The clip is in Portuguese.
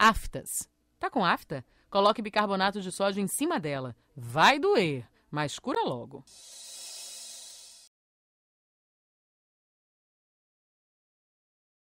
aftas. Tá com afta? Coloque bicarbonato de sódio em cima dela. Vai doer, mas cura logo.